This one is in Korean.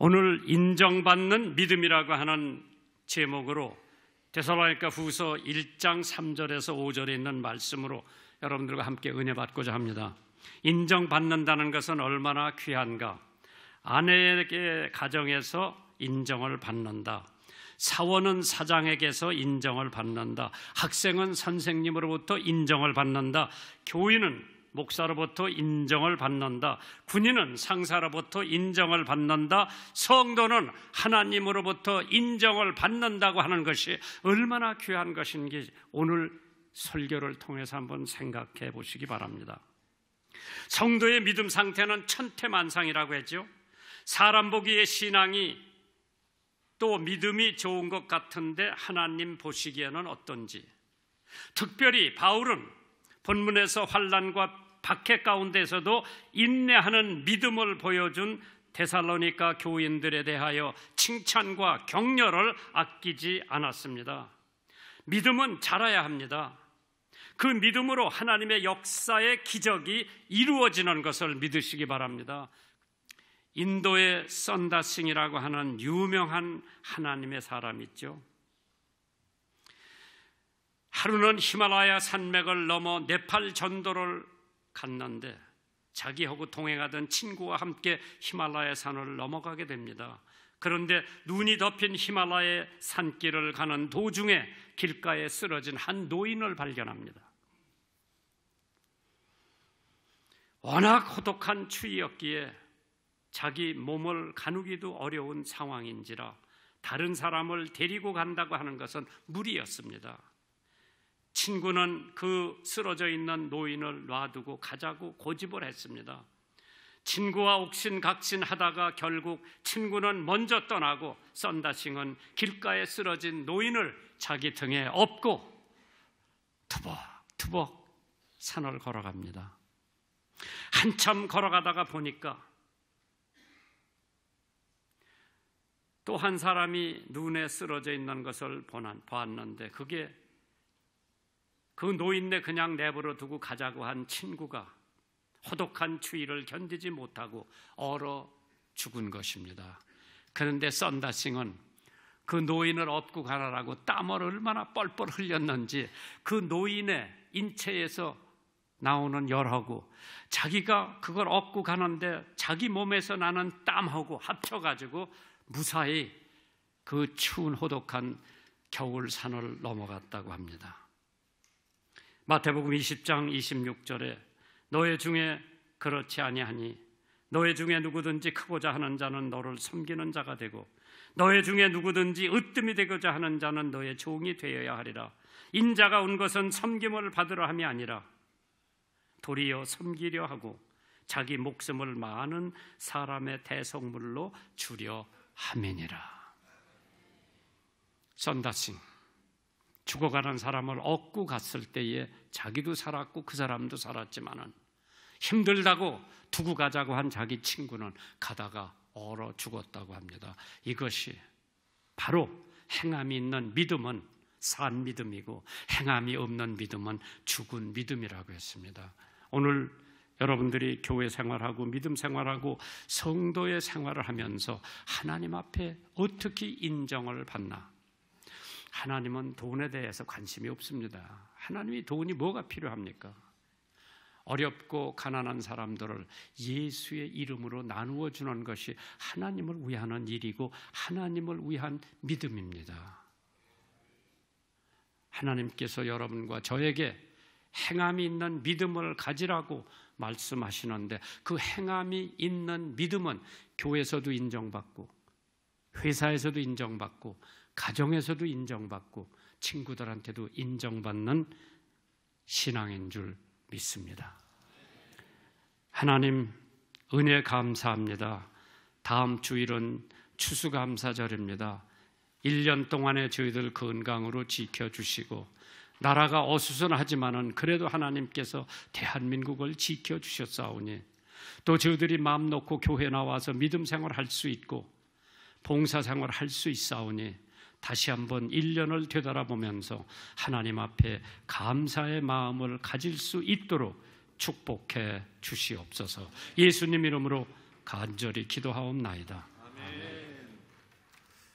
오늘 인정받는 믿음이라고 하는 제목으로 데살로니가 후서 1장 3절에서 5절에 있는 말씀으로 여러분들과 함께 은혜 받고자 합니다. 인정받는다는 것은 얼마나 귀한가? 아내에게 가정에서 인정을 받는다. 사원은 사장에게서 인정을 받는다. 학생은 선생님으로부터 인정을 받는다. 교인은 목사로부터 인정을 받는다. 군인은 상사로부터 인정을 받는다. 성도는 하나님으로부터 인정을 받는다고 하는 것이 얼마나 귀한 것인지 오늘 설교를 통해서 한번 생각해 보시기 바랍니다. 성도의 믿음 상태는 천태만상이라고 했죠. 사람 보기에 신앙이 또 믿음이 좋은 것 같은데 하나님 보시기에는 어떤지. 특별히 바울은 본문에서 환란과 박해 가운데서도 인내하는 믿음을 보여준 데살로니카 교인들에 대하여 칭찬과 격려를 아끼지 않았습니다. 믿음은 자라야 합니다. 그 믿음으로 하나님의 역사의 기적이 이루어지는 것을 믿으시기 바랍니다. 인도의 썬다싱이라고 하는 유명한 하나님의 사람 있죠. 하루는 히말라야 산맥을 넘어 네팔 전도를 갔는데 자기하고 동행하던 친구와 함께 히말라야 산을 넘어가게 됩니다. 그런데 눈이 덮인 히말라야 산길을 가는 도중에 길가에 쓰러진 한 노인을 발견합니다. 워낙 호독한 추위였기에 자기 몸을 가누기도 어려운 상황인지라 다른 사람을 데리고 간다고 하는 것은 무리였습니다. 친구는 그 쓰러져 있는 노인을 놔두고 가자고 고집을 했습니다. 친구와 옥신각신 하다가 결국 친구는 먼저 떠나고 썬다싱은 길가에 쓰러진 노인을 자기 등에 업고 투벅투벅 산을 걸어갑니다. 한참 걸어가다가 보니까 또 한 사람이 눈에 쓰러져 있는 것을 보았는데 그게 그 노인네 그냥 내버려 두고 가자고 한 친구가 호독한 추위를 견디지 못하고 얼어 죽은 것입니다. 그런데 썬다싱은 그 노인을 업고 가라라고 땀을 얼마나 뻘뻘 흘렸는지 그 노인의 인체에서 나오는 열하고 자기가 그걸 업고 가는데 자기 몸에서 나는 땀하고 합쳐가지고 무사히 그 추운 호독한 겨울 산을 넘어갔다고 합니다. 마태복음 20장 26절에 너의 중에 그렇지 아니하니 너의 중에 누구든지 크고자 하는 자는 너를 섬기는 자가 되고 너의 중에 누구든지 으뜸이 되고자 하는 자는 너의 종이 되어야 하리라 인자가 온 것은 섬김을 받으러 함이 아니라 도리어 섬기려 하고 자기 목숨을 많은 사람의 대성물로 주려 함이니라 선다싱 죽어가는 사람을 얻고 갔을 때에 자기도 살았고 그 사람도 살았지만은 힘들다고 두고 가자고 한 자기 친구는 가다가 얼어 죽었다고 합니다. 이것이 바로 행함이 있는 믿음은 산 믿음이고 행함이 없는 믿음은 죽은 믿음이라고 했습니다. 오늘 여러분들이 교회 생활하고 믿음 생활하고 성도의 생활을 하면서 하나님 앞에 어떻게 인정을 받나? 하나님은 돈에 대해서 관심이 없습니다. 하나님이 돈이 뭐가 필요합니까? 어렵고 가난한 사람들을 예수의 이름으로 나누어 주는 것이 하나님을 위하는 일이고 하나님을 위한 믿음입니다. 하나님께서 여러분과 저에게 행함이 있는 믿음을 가지라고 말씀하시는데 그 행함이 있는 믿음은 교회에서도 인정받고 회사에서도 인정받고 가정에서도 인정받고 친구들한테도 인정받는 신앙인 줄 믿습니다. 하나님 은혜 감사합니다. 다음 주일은 추수감사절입니다. 1년 동안에 저희들 건강으로 그 지켜주시고 나라가 어수선하지만은 그래도 하나님께서 대한민국을 지켜주셨사오니 또 저희들이 마음 놓고 교회 나와서 믿음 생활할 수 있고 봉사생활 을할 수 있사오니 다시 한번 1년을 되돌아보면서 하나님 앞에 감사의 마음을 가질 수 있도록 축복해 주시옵소서 예수님 이름으로 간절히 기도하옵나이다.